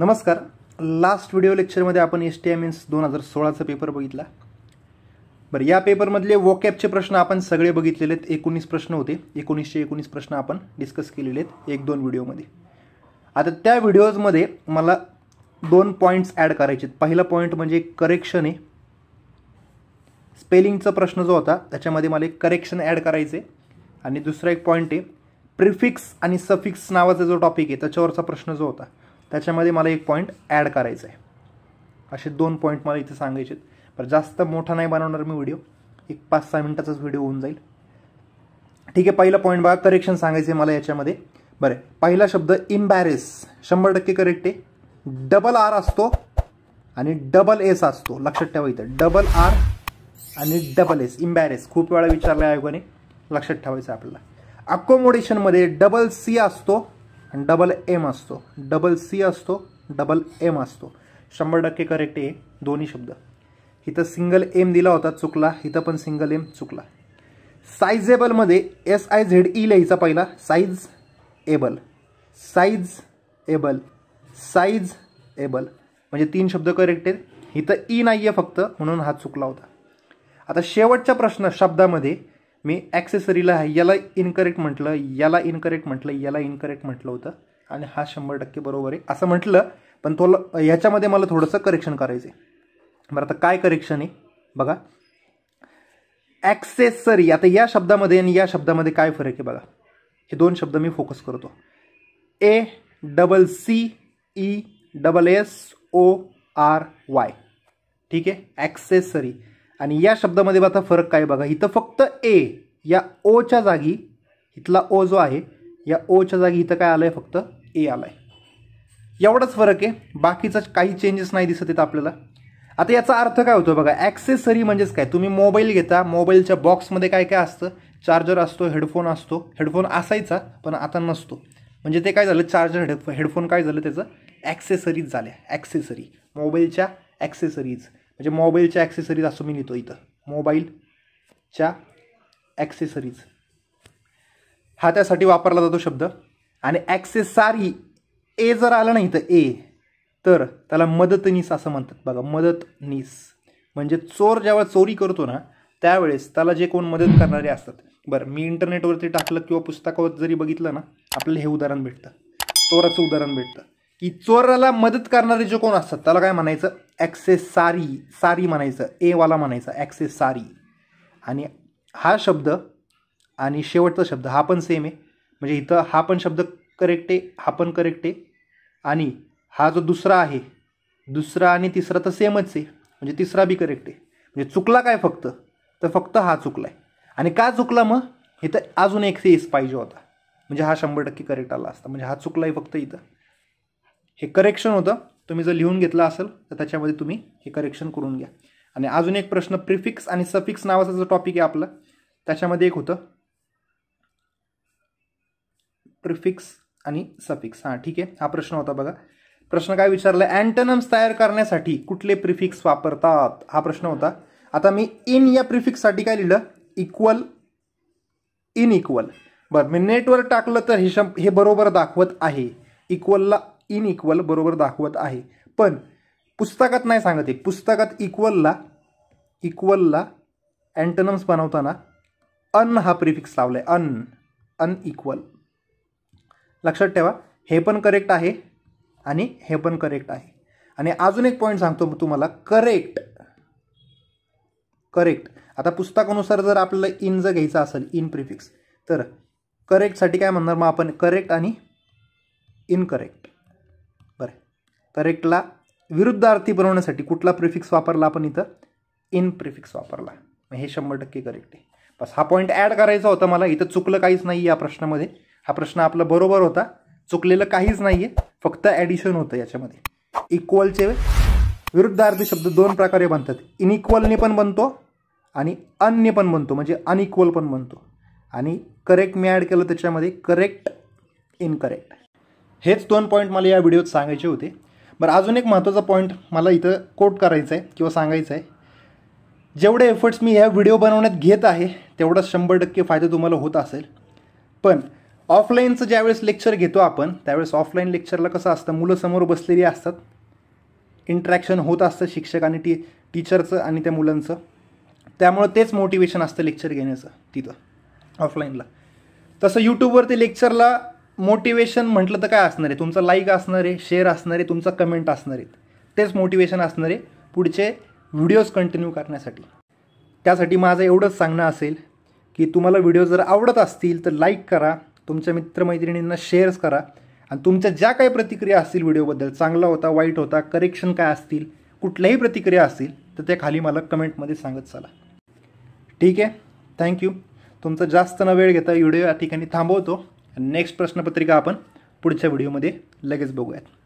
नमस्कार last video लेक्चरमध्ये आपण एस टी एम एन्स दोन हजार सोळाचा पेपर बघितला बरं या पेपरमधले वॉकॅपचे प्रश्न आपण सगळे बघितलेले आहेत एकोणीस प्रश्न होते एकोणीसशे एकोणीस प्रश्न आपण डिस्कस केलेले आहेत एक दोन व्हिडिओमध्ये आता त्या व्हिडिओजमध्ये मला दोन पॉईंट्स ॲड करायचे आहेत पहिला पॉईंट म्हणजे करेक्शन आहे स्पेलिंगचा प्रश्न जो होता त्याच्यामध्ये मला एक करेक्शन ॲड करायचे आणि दुसरा एक पॉईंट आहे प्रिफिक्स आणि सफिक्स नावाचा जो टॉपिक आहे त्याच्यावरचा प्रश्न जो होता त्याच्यामध्ये मला एक पॉईंट ॲड करायचा आहे असे दोन पॉईंट मला इथे सांगायचे आहेत पण जास्त मोठा नाही बनवणार मी व्हिडिओ एक पाच सहा मिनटाचाच व्हिडिओ होऊन जाईल ठीक आहे पहिला पॉईंट बघा करेक्शन सांगायचं आहे मला याच्यामध्ये बरं पहिला शब्द इम्बॅरेस शंभर टक्के करेक्ट आहे डबल आर असतो आणि डबल एस असतो लक्षात ठेवा इथं डबल आर आणि डबल एस इम्बॅरेस खूप वेळा विचारला आयोगाने लक्षात ठेवायचं आपल्याला अकोमोडेशनमध्ये डबल सी असतो डबल एम असतो डबल सी असतो डबल एम असतो शंभर टक्के करेक्ट आहे दोन्ही शब्द इथं सिंगल एम दिला होता चुकला इथं पण सिंगल एम चुकला एबलमध्ये एस आय झेड ई लिहायचा पहिला size able size able size able म्हणजे तीन शब्द करेक्ट आहेत इथं ई e नाही आहे फक्त म्हणून हा चुकला होता आता शेवटचा प्रश्न शब्दामध्ये मी ॲक्सेसरीला आहे याला इनकरेक्ट म्हटलं याला इनकरेक्ट म्हटलं याला इनकरेक्ट म्हटलं होतं आणि हा शंभर टक्के बरोबर आहे असं म्हटलं पण तो ह्याच्यामध्ये मला थोडंसं करेक्शन करायचं आहे बरं आता काय करेक्शन आहे बघा ॲक्सेसरी आता या शब्दामध्ये आणि या शब्दामध्ये काय फरक आहे बघा हे दोन शब्द मी फोकस करतो A double C E double S O R Y ठीक आहे ॲक्सेसरी आणि या शब्दामध्ये आता फरक काय बघा इथं फक्त ए या ओच्या जागी इथला ओ जो आहे या ओच्या जागी इथं काय आलं आहे फक्त ए आलं आहे एवढाच फरक आहे बाकीचा काही चेंजेस नाही दिसत येतं आपल्याला आता याचा अर्थ काय होतो बघा ॲक्सेसरी म्हणजेच काय तुम्ही मोबाईल घेता मोबाईलच्या बॉक्समध्ये काय काय असतं चार्जर असतो हेडफोन असतो हेडफोन असायचा पण आता नसतो म्हणजे ते काय झालं चार्जर हेडफो हेडफोन काय झालं त्याचं ॲक्सेसरीज झाल्या ॲक्सेसरी मोबाईलच्या ॲक्सेसरीज म्हणजे मोबाईलच्या ॲक्सेसरीज असं मी लिहितो इथं मोबाईलच्या ॲक्सेसरीज हा त्यासाठी वापरला जातो शब्द आणि ॲक्सेसारी ए जर आलं नाही तर ए तर त्याला मदतनीस असं म्हणतात बघा मदतनीस म्हणजे चोर ज्यावेळेस चोरी करतो ना त्यावेळेस त्याला जे कोण मदत करणारे असतात बरं मी इंटरनेटवरती टाकलं किंवा पुस्तकावर जरी बघितलं ना आपल्याला हे उदाहरण भेटतं चोराचं उदाहरण भेटतं की चोराला मदत करणारे जे कोण असतात त्याला काय म्हणायचं ॲक्सेस सारी म्हणायचं एवाला म्हणायचं सारी आणि हा शब्द आणि शेवटचा शब्द हा पण सेम आहे म्हणजे इथं हा पण शब्द करेक्ट आहे हा पण करेक्ट आहे आणि हा जो दुसरा आहे दुसरा आणि तिसरा तर सेमच आहे म्हणजे तिसरा बी करेक्ट आहे म्हणजे चुकला काय फक्त तर फक्त हा चुकला आहे आणि का चुकला मग इथं अजून एक सेस पाहिजे होता म्हणजे हा शंभर टक्के करेक्ट आला असता म्हणजे हा चुकला आहे फक्त इथं हे करेक्शन होतं तुम्ही जर लिहून घेतला असेल तर त्याच्यामध्ये तुम्ही हे करेक्शन करून घ्या आणि अजून एक प्रश्न प्रिफिक्स आणि सफिक्स नावाचा जो टॉपिक आहे आपला त्याच्यामध्ये एक होतं प्रिफिक्स आणि सफिक्स हां ठीक आहे हा प्रश्न होता बघा प्रश्न काय विचारला अँटनम्स तयार करण्यासाठी कुठले प्रिफिक्स वापरतात हा प्रश्न होता आता मी इन या प्रिफिक्ससाठी काय लिहिलं इक्वल इन इक्वल बरं मी नेटवर टाकलं तर हे हे बरोबर दाखवत आहे इक्वलला इन इक्वल बरोबर दाखवत आहे पण पुस्तकात नाही सांगत एक पुस्तकात इक्वलला इक्वलला अँटनम्स बनवताना अन हा प्रिफिक्स लावला आहे अन इक्वल लक्षात ठेवा हे पण करेक्ट आहे आणि हे पण करेक्ट आहे आणि अजून एक पॉईंट सांगतो तुम्हाला करेक्ट करेक्ट आता पुस्तकानुसार जर आपल्याला इन जर घ्यायचं असेल इन प्रिफिक्स तर करेक्टसाठी काय म्हणणार मग आपण करेक्ट आणि इनकरेक्ट करेक्टला एकला विरुद्धार्थी बनवण्यासाठी कुठला प्रिफिक्स वापरला आपण इथं इन प्रिफिक्स वापरला मग हे शंभर टक्के करेक्ट आहे बस हा पॉईंट ॲड करायचा होता मला इथं चुकलं काहीच नाही या प्रश्नामध्ये हा प्रश्न आपला बरोबर होता चुकलेलं काहीच नाही आहे फक्त ॲडिशन होतं याच्यामध्ये इक्वलचे विरुद्धार्थी शब्द दोन प्रकारे बनतात इनइक्वलने पण बनतो आणि अन्य पण बनतो म्हणजे अनइक्वल पण बनतो आणि करेक्ट मी ॲड केलं त्याच्यामध्ये करेक्ट इनकरेक्ट हेच दोन पॉईंट मला या व्हिडिओत सांगायचे होते बरं अजून एक महत्त्वाचा पॉईंट मला इथं कोट करायचा आहे किंवा सांगायचं आहे जेवढे एफर्ट्स मी ह्या व्हिडिओ बनवण्यात घेत आहे तेवढा शंभर टक्के फायदा तुम्हाला होत असेल पण ऑफलाईनचं ज्यावेळेस लेक्चर घेतो आपण त्यावेळेस ऑफलाईन लेक्चरला कसं असतं मुलं समोर बसलेली असतात इंट्रॅक्शन होत असतं शिक्षक आणि टी टीचरचं आणि त्या मुलांचं त्यामुळं तेच मोटिवेशन असतं लेक्चर घेण्याचं तिथं ऑफलाईनला तसं यूट्यूबवरती लेक्चरला मोटिवेशन म्हटलं तर काय असणार आहे तुमचं लाईक असणार आहे शेअर असणार आहे तुमचा कमेंट असणार आहे तेच मोटिवेशन असणार आहे पुढचे व्हिडिओज कंटिन्यू करण्यासाठी त्यासाठी माझं एवढंच सांगणं असेल की तुम्हाला व्हिडिओ जर आवडत असतील तर लाईक करा तुमच्या मित्रमैत्रिणींना शेअर्स करा आणि तुमच्या ज्या काही प्रतिक्रिया असतील व्हिडिओबद्दल चांगला होता वाईट होता करेक्शन काय असतील कुठल्याही प्रतिक्रिया असतील तर त्या खाली मला कमेंटमध्ये सांगत चला ठीक आहे थँक्यू तुमचा जास्त न वेळ घेता व्हिडिओ या ठिकाणी थांबवतो नेक्स्ट प्रश्नपत्रिका आपण पुढच्या व्हिडिओमध्ये लगेच बघूयात